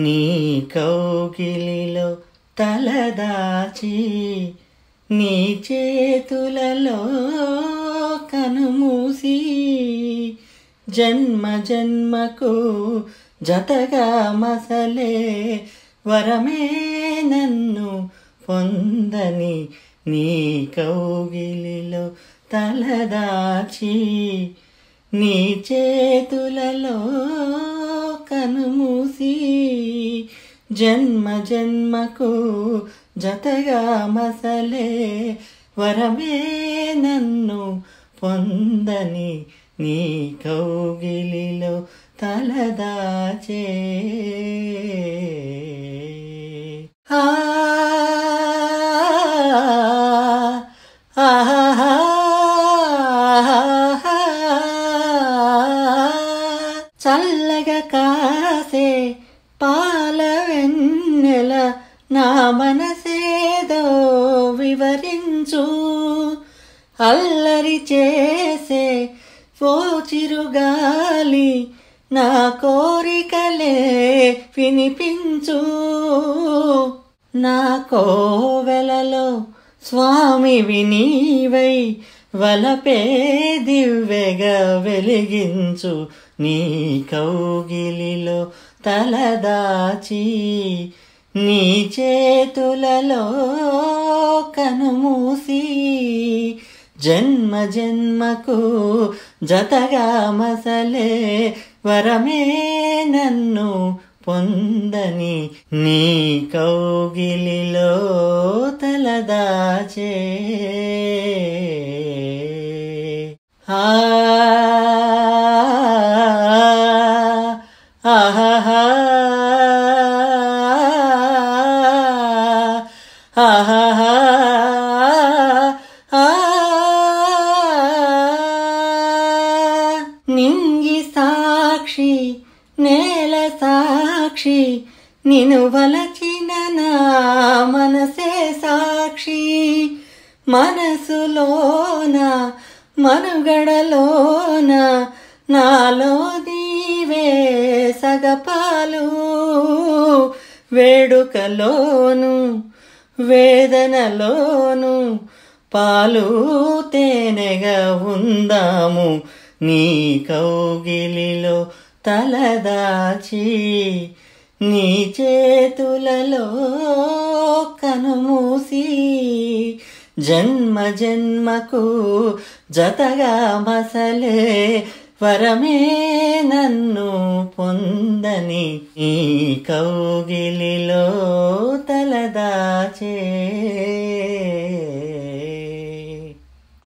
నీ కౌకిలిలో తలదాచి నీ చేతులలో కనుమూసి జన్మ జన్మకు జతగా మసలే వరమే నన్ను పొందని నీ కౌగిలిలో తలదాచి నీ చేతులలో ಮೂಸಿ ಜನ್ಮ ಜನ್ಮಕೂ ಜತಗ ಮಸಲೆ ವರವೇ ನನ್ನು ಪೊಂದನಿ ತಲದಾಚೇ కాసే పాల వెన్నెల నా మనసేదో వివరించు అల్లరి చేసే ఓ చిరుగాలి నా కోరికలే వినిపించు నా కోవెలలో స్వామి వినీవై వలపే దివ్యగా వెలిగించు నీ కౌగిలిలో తలదాచి నీ చేతులలో కనుమూసి జన్మ జన్మకు జతగా మసలే వరమే నన్ను పొందని నీ కౌగిలిలో తలదాచే ನಿಂಗಿ ಸಾಕ್ಷಿ ನೇಲ ಸಾಕ್ಷಿ ನೀನು ಚಿನ್ನ ಮನಸೇ ಸಾಕ್ಷಿ ಮನಸ್ಸು ಲೋನ, ಮನುಗಡಲೋನ ನಾಲೋ ದೀವೇ పాలు వేడుకలోను వేదనలోను పాలు తేనెగా ఉందాము నీ కౌగిలిలో తలదాచి నీ చేతులలో కనుమూసి జన్మ జన్మకు జతగా మసలే పరమే నన్ను పొందని ఈ కౌగిలిలో తలదాచే